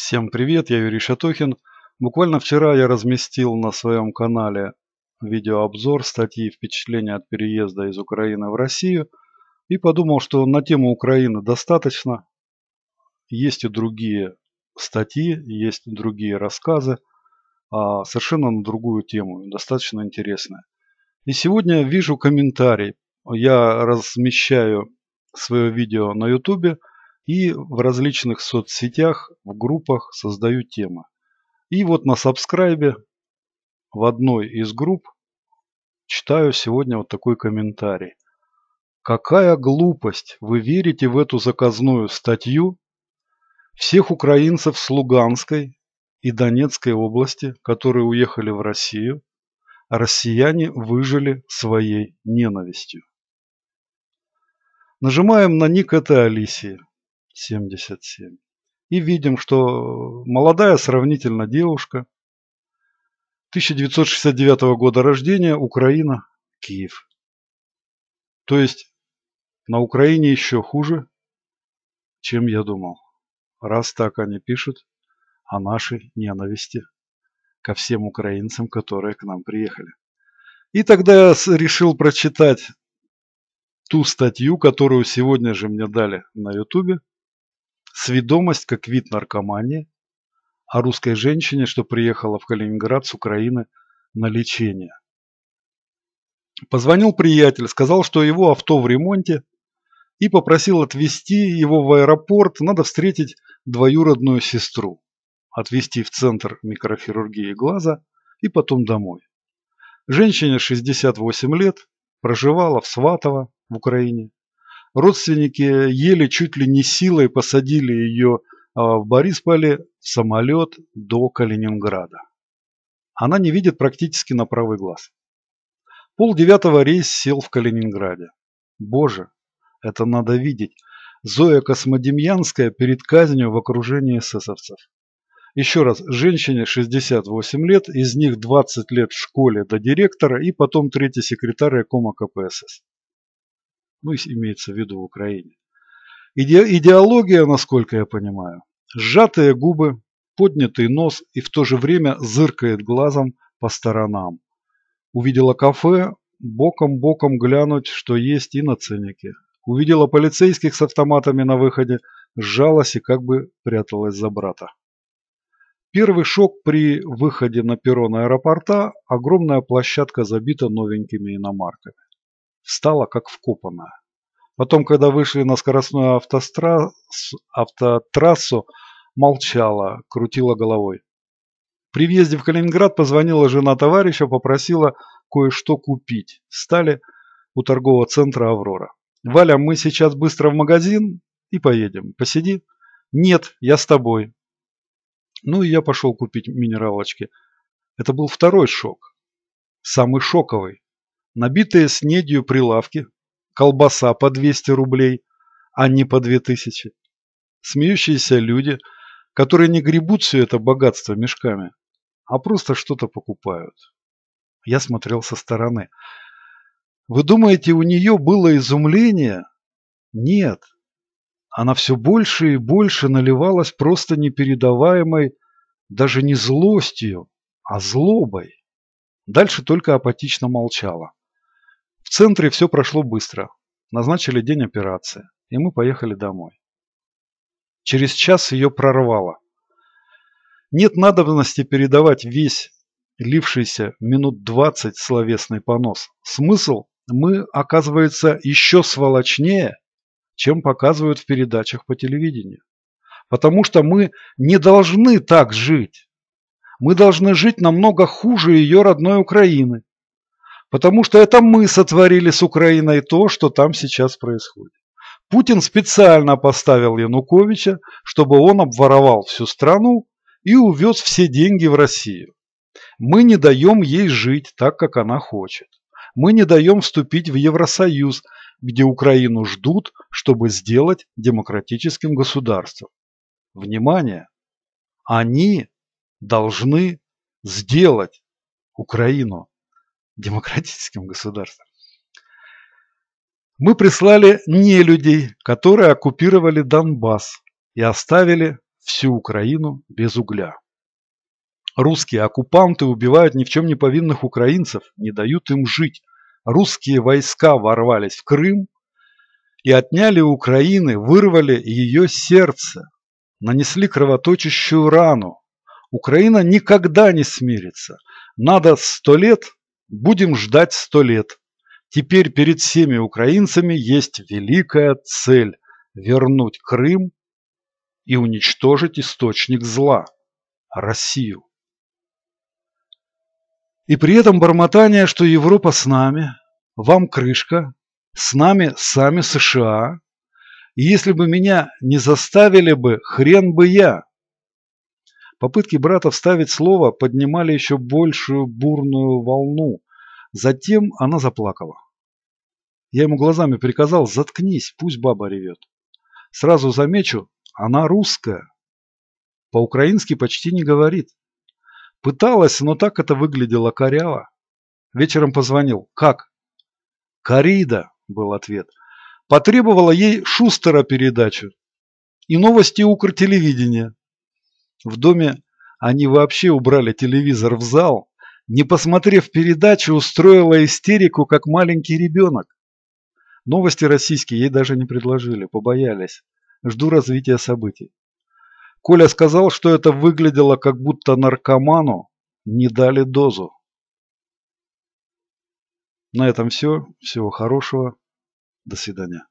Всем привет, я Юрий Шатохин. Буквально вчера я разместил на своем канале видеообзор статьи «Впечатления от переезда из Украины в Россию» и подумал, что на тему Украины достаточно. Есть и другие статьи, есть и другие рассказы, а совершенно на другую тему, достаточно интересная. И сегодня вижу комментарий. Я размещаю свое видео на YouTube и в различных соцсетях, в группах создаю темы. И вот на сабскрайбе в одной из групп читаю сегодня вот такой комментарий. Какая глупость! Вы верите в эту заказную статью? Всех украинцев с Луганской и Донецкой области, которые уехали в Россию, россияне выжили своей ненавистью. Нажимаем на ник этой Алисии. 77. И видим, что молодая сравнительно девушка, 1969 года рождения, Украина, Киев. То есть на Украине еще хуже, чем я думал. Раз так они пишут о нашей ненависти ко всем украинцам, которые к нам приехали. И тогда я решил прочитать ту статью, которую сегодня же мне дали на ютубе сведомость как вид наркомании, о русской женщине, что приехала в Калининград с Украины на лечение. Позвонил приятель, сказал, что его авто в ремонте и попросил отвезти его в аэропорт, надо встретить двоюродную сестру, отвезти в центр микрохирургии глаза и потом домой. Женщине 68 лет, проживала в Сватово в Украине. Родственники еле чуть ли не силой посадили ее а, в Борисполе в самолет до Калининграда. Она не видит практически на правый глаз. Пол девятого рейс сел в Калининграде. Боже, это надо видеть. Зоя Космодемьянская перед казнью в окружении эсэсовцев. Еще раз, женщине 68 лет, из них 20 лет в школе до директора и потом третий секретарь кома КПСС ну, имеется в виду в Украине. Иде идеология, насколько я понимаю, сжатые губы, поднятый нос и в то же время зыркает глазом по сторонам. Увидела кафе, боком-боком глянуть, что есть и на ценнике. Увидела полицейских с автоматами на выходе, сжалась и как бы пряталась за брата. Первый шок при выходе на перрон аэропорта – огромная площадка забита новенькими иномарками встала как вкопанная. Потом, когда вышли на скоростную автотрассу, молчала, крутила головой. При въезде в Калининград позвонила жена товарища, попросила кое-что купить. Стали у торгового центра «Аврора». «Валя, мы сейчас быстро в магазин и поедем. Посиди». «Нет, я с тобой». Ну и я пошел купить минералочки. Это был второй шок. Самый шоковый набитые снедью прилавки, колбаса по 200 рублей, а не по 2000, смеющиеся люди, которые не гребут все это богатство мешками, а просто что-то покупают. Я смотрел со стороны. Вы думаете, у нее было изумление? Нет. Она все больше и больше наливалась просто непередаваемой, даже не злостью, а злобой. Дальше только апатично молчала. В центре все прошло быстро. Назначили день операции, и мы поехали домой. Через час ее прорвало. Нет надобности передавать весь лившийся минут 20 словесный понос. Смысл мы, оказывается, еще сволочнее, чем показывают в передачах по телевидению. Потому что мы не должны так жить. Мы должны жить намного хуже ее родной Украины. Потому что это мы сотворили с Украиной то, что там сейчас происходит. Путин специально поставил Януковича, чтобы он обворовал всю страну и увез все деньги в Россию. Мы не даем ей жить так, как она хочет. Мы не даем вступить в Евросоюз, где Украину ждут, чтобы сделать демократическим государством. Внимание! Они должны сделать Украину демократическим государством. Мы прислали не людей, которые оккупировали Донбасс и оставили всю Украину без угля. Русские оккупанты убивают ни в чем не повинных украинцев, не дают им жить. Русские войска ворвались в Крым и отняли у Украины, вырвали ее сердце, нанесли кровоточащую рану. Украина никогда не смирится. Надо сто лет Будем ждать сто лет. Теперь перед всеми украинцами есть великая цель – вернуть Крым и уничтожить источник зла – Россию. И при этом бормотание, что Европа с нами, вам крышка, с нами сами США. И если бы меня не заставили бы, хрен бы я – Попытки брата вставить слово поднимали еще большую бурную волну. Затем она заплакала. Я ему глазами приказал, заткнись, пусть баба ревет. Сразу замечу, она русская. По-украински почти не говорит. Пыталась, но так это выглядело коряво. Вечером позвонил. Как? Корида, был ответ. Потребовала ей Шустера передачу. И новости Укртелевидения. В доме они вообще убрали телевизор в зал, не посмотрев передачу, устроила истерику, как маленький ребенок. Новости российские ей даже не предложили, побоялись. Жду развития событий. Коля сказал, что это выглядело, как будто наркоману не дали дозу. На этом все. Всего хорошего. До свидания.